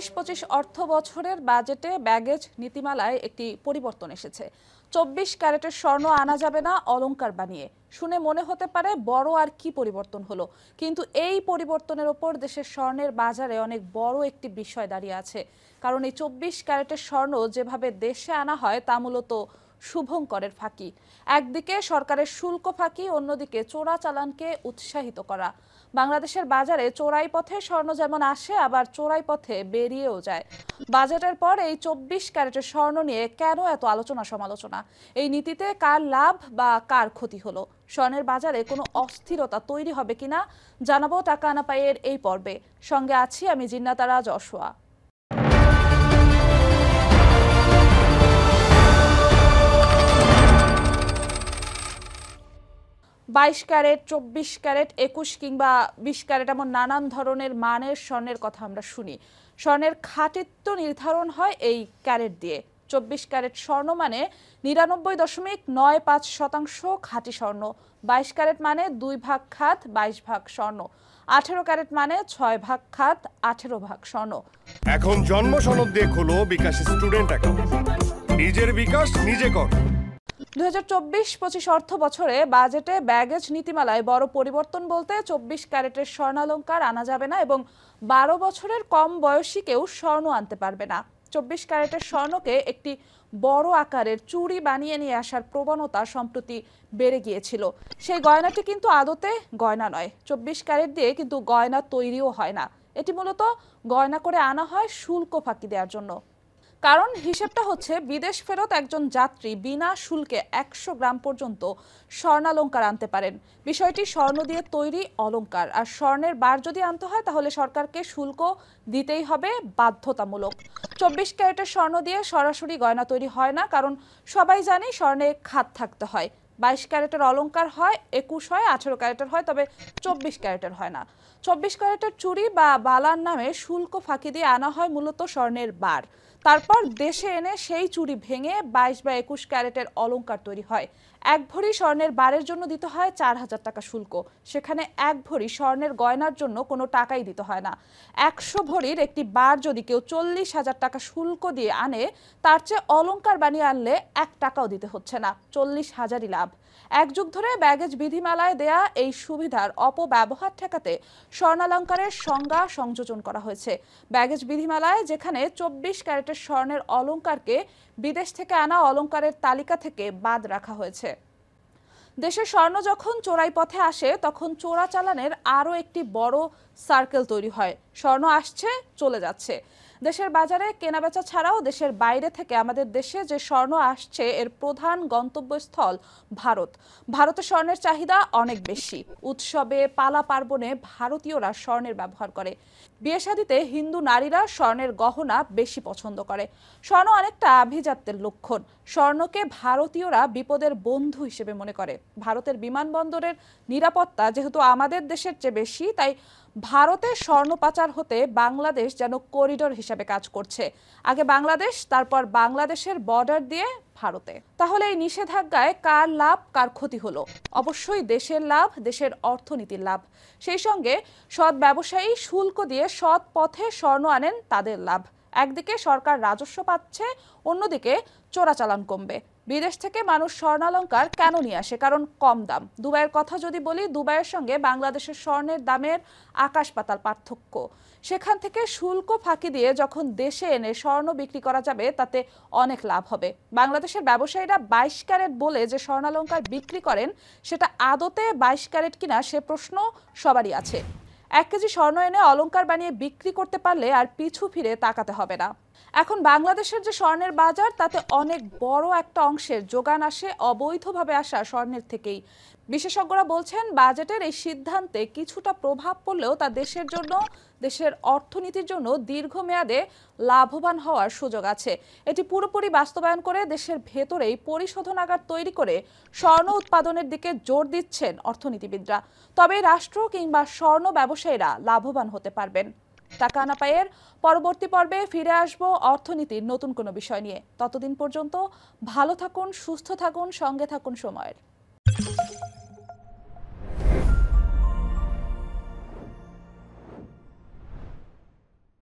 চব্বিশ পঁচিশ অর্থ বছরের বাজেটে ব্যাগেজ নীতিমালায় একটি পরিবর্তন এসেছে চব্বিশ ক্যারেটের স্বর্ণ আনা যাবে না অলঙ্কার বানিয়ে শুনে মনে হতে পারে বড় আর কি পরিবর্তন হলো কিন্তু এই পরিবর্তনের ওপর দেশের স্বর্ণের বাজারে অনেক বড় একটি বিষয় দাঁড়িয়ে আছে কারণ এই চব্বিশ ক্যারেটের স্বর্ণ যেভাবে দেশে আনা হয় তা মূলত শুভঙ্করের ফাঁকি একদিকে সরকারের শুল্ক ফাঁকি অন্যদিকে চোরা চালানকে উৎসাহিত করা বাংলাদেশের বাজারে চোরাই পথে স্বর্ণ যেমন আসে আবার চোরাই পথে বেরিয়েও যায় বাজেটের পর এই চব্বিশ ক্যারেটের স্বর্ণ নিয়ে কেন এত আলোচনা সমালোচনা এই নীতিতে কার লাভ বা কার ক্ষতি হলো স্বর্ণের বাজারে কোনো অস্থিরতা তৈরি হবে কিনা জানাবো টাকা আনা পাইয়ের এই পর্বে সঙ্গে আছি আমি জিন্নাতারাজ অশোয়া বাইশ ক্যারেট চব্বিশ ক্যারেট একুশ কিংবা বিশ ক্যারেট এমন নানান ধরনের মানের স্বর্ণের কথা আমরা শুনি স্বর্ণের খাটিত্ব নির্ধারণ হয় এই ক্যারেট দিয়ে চব্বিশ ক্যারেট স্বর্ণ মানে নিরানব্বই দশমিক নয় পাঁচ শতাংশ খাঁটি স্বর্ণ বাইশ ক্যারেট মানে দুই ভাগ খাত বাইশ ভাগ স্বর্ণ আঠেরো ক্যারেট মানে ছয় ভাগ খাত আঠেরো ভাগ স্বর্ণ এখন জন্ম সনদ দিয়ে খুলো বিকাশ স্টুডেন্ট অ্যাকাউন্ট নিজের বিকাশ নিজে কর দু হাজার চব্বিশ পঁচিশ অর্থ বছরে বাজেটে ব্যাগেজ নীতিমালায় বড় পরিবর্তন বলতে চব্বিশ ক্যারেটের স্বর্ণালঙ্কার আনা যাবে না এবং বারো বছরের কম বয়সী কেউ স্বর্ণ আনতে পারবে না চব্বিশ ক্যারেটের স্বর্ণকে একটি বড় আকারের চুড়ি বানিয়ে নিয়ে আসার প্রবণতা সম্প্রতি বেড়ে গিয়েছিল সেই গয়নাটি কিন্তু আদতে গয়না নয় চব্বিশ ক্যারেট দিয়ে কিন্তু গয়না তৈরিও হয় না এটি মূলত গয়না করে আনা হয় শুল্ক ফাঁকি দেওয়ার জন্য কারণ হিসেবটা হচ্ছে বিদেশ ফেরত একজন যাত্রী বিনা শুল্কে একশো গ্রাম পর্যন্ত স্বর্ণালঙ্কার আনতে পারেন বিষয়টি স্বর্ণ দিয়ে তৈরি অলঙ্কার আর স্বর্ণের বার যদি আনতে হয় তাহলে সরকারকে শুল্ক দিতেই হবে বাধ্যতামূলক চব্বিশ ক্যারেটের স্বর্ণ দিয়ে সরাসরি গয়না তৈরি হয় না কারণ সবাই জানে স্বর্ণে খাত থাকতে হয় বাইশ ক্যারেটের অলঙ্কার হয় একুশ হয় আঠেরো ক্যারেটের হয় তবে চব্বিশ ক্যারেটের হয় না চব্বিশ ক্যারেটের চুরি বা বালার নামে শুল্ক ফাঁকি দিয়ে আনা হয় মূলত স্বর্ণের বার তারপর দেশে এনে সেই চুরি ভেঙে বাইশ বা একুশ ক্যারেটের অলঙ্কার তৈরি হয় এক ভরি স্বর্ণের বারের জন্য দিতে হয় চার হাজার টাকা শুল্ক সেখানে এক ভরি স্বর্ণের গয়নার জন্য কোনো টাকাই দিতে হয় না একশো ভরির একটি বার যদি কেউ চল্লিশ হাজার টাকা শুল্ক দিয়ে আনে তার চেয়ে অলঙ্কার বানিয়ে আনলে এক টাকাও দিতে হচ্ছে না চল্লিশ হাজারই লাভ এক যুগ ধরে ব্যাগেজ বিধিমালায় দেয়া এই সুবিধার অপব্যবহার ঠেকাতে স্বর্ণালঙ্কারের সংজ্ঞা সংযোজন করা হয়েছে ব্যাগেজ বিধিমালায় যেখানে চব্বিশ ক্যারেট ক্যারেটের স্বর্ণের অলঙ্কারকে বিদেশ থেকে আনা অলঙ্কারের তালিকা থেকে বাদ রাখা হয়েছে দেশে স্বর্ণ যখন চোরাই পথে আসে তখন চোরা চালানের আরও একটি বড় সার্কেল তৈরি হয় স্বর্ণ আসছে চলে যাচ্ছে দেশের বাজারে কেনাবেচা ছাড়াও দেশের বাইরে থেকে আমাদের দেশে যে স্বর্ণ আসছে এর প্রধান গন্তব্যস্থল ভারত ভারতে স্বর্ণের চাহিদা অনেক বেশি উৎসবে পালা পার্বণে ভারতীয়রা স্বর্ণের ব্যবহার করে বিয়ে শাদিতে হিন্দু নারীরা স্বর্ণের গহনা বেশি পছন্দ করে স্বর্ণ অনেকটা আভিজাত্যের লক্ষণ স্বর্ণকে ভারতীয়রা বিপদের বন্ধু হিসেবে মনে করে ভারতের বিমানবন্দরের নিরাপত্তা যেহেতু আমাদের দেশের চেয়ে বেশি তাই ভারতে স্বর্ণ পাচার হতে বাংলাদেশ যেন করিডোর হিসেবে কাজ করছে আগে বাংলাদেশ তারপর বাংলাদেশের বর্ডার দিয়ে ভারতে তাহলে এই নিষেধাজ্ঞায় কার লাভ কার ক্ষতি হলো অবশ্যই দেশের লাভ দেশের অর্থনীতির লাভ সেই সঙ্গে সৎ ব্যবসায়ী শুল্ক দিয়ে সৎ পথে স্বর্ণ আনেন তাদের লাভ একদিকে সরকার রাজস্ব পাচ্ছে অন্যদিকে চোরাচালান কমবে বিদেশ থেকে মানুষ স্বর্ণালঙ্কার কেন নিয়ে আসে কারণ কম দাম দুবাইয়ের কথা যদি বলি দুবাইয়ের সঙ্গে বাংলাদেশের স্বর্ণের দামের আকাশ পাতাল পার্থক্য সেখান থেকে শুল্ক ফাঁকি দিয়ে যখন দেশে এনে স্বর্ণ বিক্রি করা যাবে তাতে অনেক লাভ হবে বাংলাদেশের ব্যবসায়ীরা বাইশ ক্যারেট বলে যে স্বর্ণালঙ্কার বিক্রি করেন সেটা আদতে বাইশ ক্যারেট কিনা সে প্রশ্ন সবারই আছে এক কেজি স্বর্ণ এনে অলঙ্কার বানিয়ে বিক্রি করতে পারলে আর পিছু ফিরে তাকাতে হবে না এখন বাংলাদেশের যে স্বর্ণের বাজার তাতে অনেক বড় একটা অংশের যোগান আসে অবৈধভাবে আসা স্বর্ণের থেকেই বিশেষজ্ঞরা বলছেন বাজেটের এই সিদ্ধান্তে কিছুটা প্রভাব পড়লেও তা দেশের জন্য দেশের অর্থনীতির জন্য দীর্ঘমেয়াদে লাভবান হওয়ার সুযোগ আছে এটি পুরোপুরি বাস্তবায়ন করে দেশের ভেতরেই পরিশোধনাগার তৈরি করে স্বর্ণ উৎপাদনের দিকে জোর দিচ্ছেন অর্থনীতিবিদরা তবে রাষ্ট্র কিংবা স্বর্ণ ব্যবসায়ীরা লাভবান হতে পারবেন টাকা আনা পায়ের পরবর্তী পর্বে ফিরে আসব অর্থনীতির নতুন কোনো বিষয় নিয়ে ততদিন পর্যন্ত ভালো থাকুন সুস্থ থাকুন সঙ্গে থাকুন সময়ের